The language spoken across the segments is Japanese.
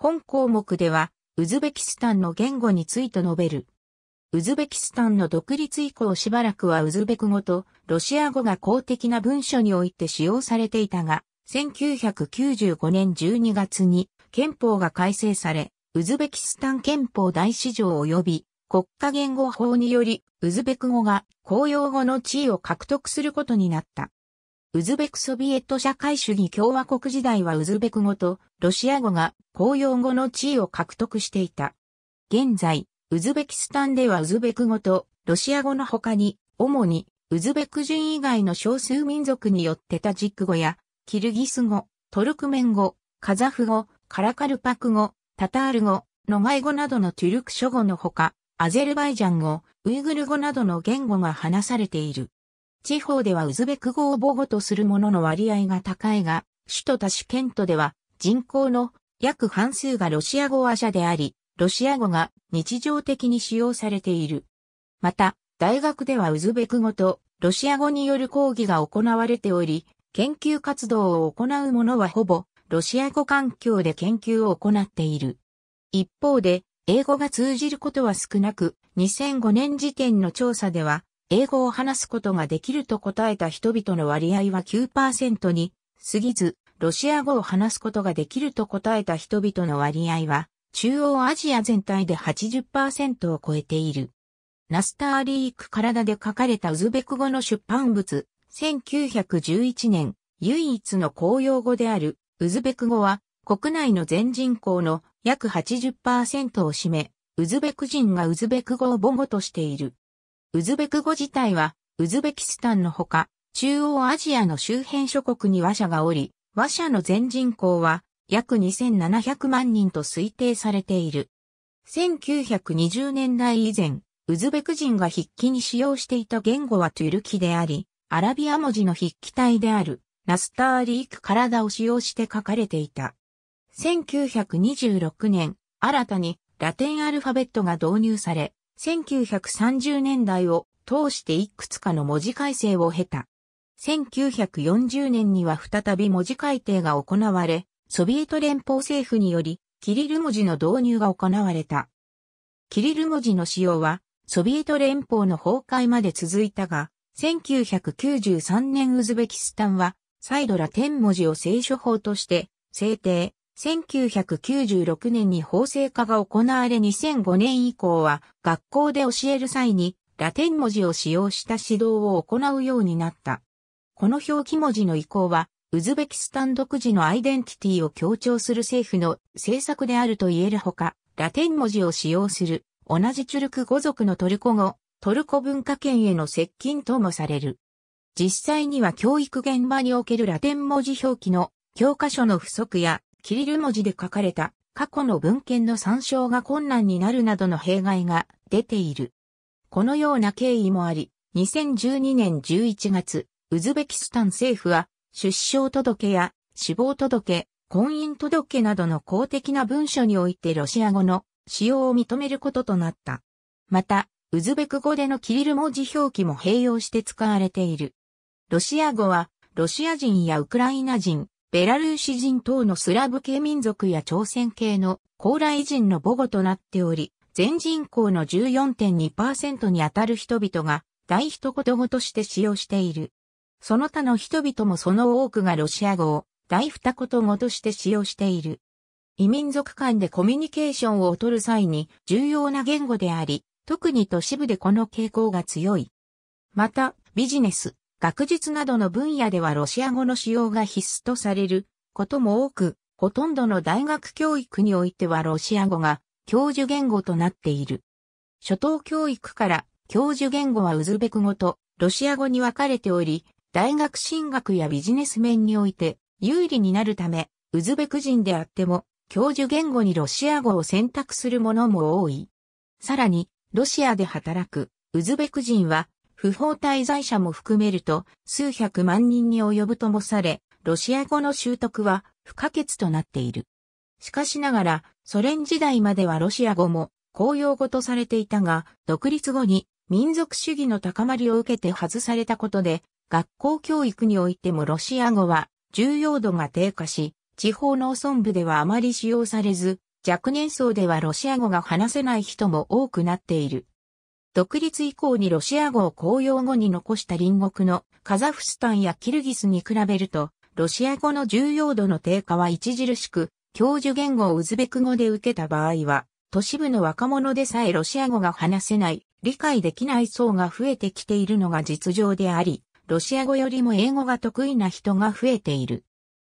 本項目では、ウズベキスタンの言語について述べる。ウズベキスタンの独立以降しばらくはウズベク語とロシア語が公的な文書において使用されていたが、1995年12月に憲法が改正され、ウズベキスタン憲法大史上及び国家言語法によりウズベク語が公用語の地位を獲得することになった。ウズベクソビエト社会主義共和国時代はウズベク語とロシア語が公用語の地位を獲得していた。現在、ウズベキスタンではウズベク語とロシア語の他に、主にウズベク人以外の少数民族によってタジック語やキルギス語、トルクメン語、カザフ語、カラカルパク語、タタール語、ノガイ語などのトゥルク諸語のほか、アゼルバイジャン語、ウイグル語などの言語が話されている。地方ではウズベク語を母語とする者の割合が高いが、首都タシュケントでは人口の約半数がロシア語話者であり、ロシア語が日常的に使用されている。また、大学ではウズベク語とロシア語による講義が行われており、研究活動を行う者はほぼロシア語環境で研究を行っている。一方で、英語が通じることは少なく、2005年時点の調査では、英語を話すことができると答えた人々の割合は9%に過ぎず、ロシア語を話すことができると答えた人々の割合は、中央アジア全体で80%を超えている。ナスターリーク体で書かれたウズベク語の出版物、1911年、唯一の公用語であるウズベク語は、国内の全人口の約80%を占め、ウズベク人がウズベク語を母語としている。ウズベク語自体は、ウズベキスタンのほか、中央アジアの周辺諸国に和社がおり、和社の全人口は約2700万人と推定されている。1920年代以前、ウズベク人が筆記に使用していた言語はトゥルキであり、アラビア文字の筆記体であるナスターリーク体を使用して書かれていた。1926年、新たにラテンアルファベットが導入され、1930年代を通していくつかの文字改正を経た。1940年には再び文字改定が行われ、ソビエト連邦政府により、キリル文字の導入が行われた。キリル文字の使用は、ソビエト連邦の崩壊まで続いたが、1993年ウズベキスタンは、再度ラテン文字を聖書法として制定、1996年に法制化が行われ2005年以降は学校で教える際にラテン文字を使用した指導を行うようになった。この表記文字の移行はウズベキスタン独自のアイデンティティを強調する政府の政策であると言えるほか、ラテン文字を使用する同じチュルク語族のトルコ語、トルコ文化圏への接近ともされる。実際には教育現場におけるラテン文字表記の教科書の不足やキリル文字で書かれた過去の文献の参照が困難になるなどの弊害が出ている。このような経緯もあり、2012年11月、ウズベキスタン政府は出生届や死亡届、婚姻届などの公的な文書においてロシア語の使用を認めることとなった。また、ウズベク語でのキリル文字表記も併用して使われている。ロシア語は、ロシア人やウクライナ人、ベラルーシ人等のスラブ系民族や朝鮮系の高麗人の母語となっており、全人口の14.2%にあたる人々が大一言語として使用している。その他の人々もその多くがロシア語を大二言語として使用している。異民族間でコミュニケーションを取る際に重要な言語であり、特に都市部でこの傾向が強い。また、ビジネス、学術などの分野ではロシア語の使用が必須とされることも多く、ほとんどの大学教育においてはロシア語が教授言語となっている。初等教育から教授言語はウズベク語とロシア語に分かれており、大学進学やビジネス面において有利になるため、ウズベク人であっても教授言語にロシア語を選択するものも多い。さらに、ロシアで働くウズベク人は不法滞在者も含めると数百万人に及ぶともされ、ロシア語の習得は不可欠となっている。しかしながら、ソ連時代まではロシア語も公用語とされていたが、独立後に民族主義の高まりを受けて外されたことで、学校教育においてもロシア語は重要度が低下し、地方農村部ではあまり使用されず、若年層ではロシア語が話せない人も多くなっている。独立以降にロシア語を公用語に残した隣国のカザフスタンやキルギスに比べると、ロシア語の重要度の低下は著しく、教授言語をウズベク語で受けた場合は、都市部の若者でさえロシア語が話せない、理解できない層が増えてきているのが実情であり、ロシア語よりも英語が得意な人が増えている。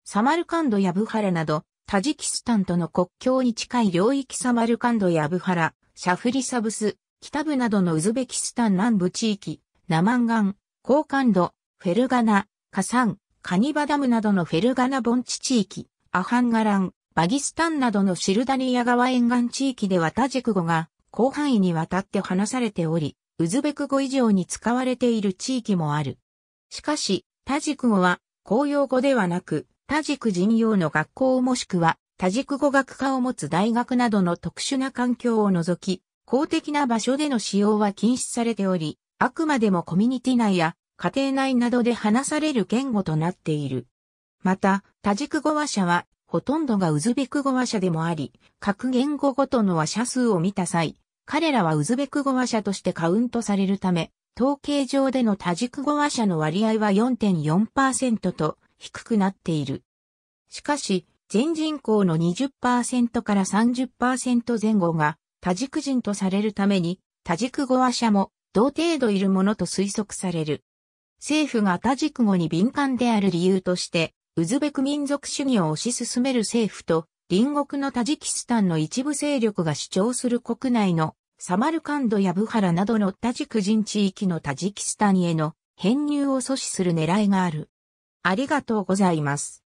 サマルカンドやブハラなど、タジキスタンとの国境に近い領域サマルカンドやブハラ、シャフリサブス、北部などのウズベキスタン南部地域、ナマンガン、カ感度、フェルガナ、カサン、カニバダムなどのフェルガナ盆地地域、アハンガラン、バギスタンなどのシルダニヤ川沿岸地域ではタジク語が広範囲にわたって話されており、ウズベク語以上に使われている地域もある。しかし、タジク語は公用語ではなく、タジク人用の学校もしくは、タジク語学科を持つ大学などの特殊な環境を除き、公的な場所での使用は禁止されており、あくまでもコミュニティ内や家庭内などで話される言語となっている。また、タジク語話者は、ほとんどがウズベク語話者でもあり、各言語ごとの話者数を見た際、彼らはウズベク語話者としてカウントされるため、統計上での多軸語話者の割合は4.4%と低くなっている。しかし、全人口の20%から30%前後が多軸人とされるために、多軸語話者も同程度いるものと推測される。政府が多軸語に敏感である理由として、ウズベク民族主義を推し進める政府と、隣国のタジキスタンの一部勢力が主張する国内のサマルカンドやブハラなどのタジク人地域のタジキスタンへの編入を阻止する狙いがある。ありがとうございます。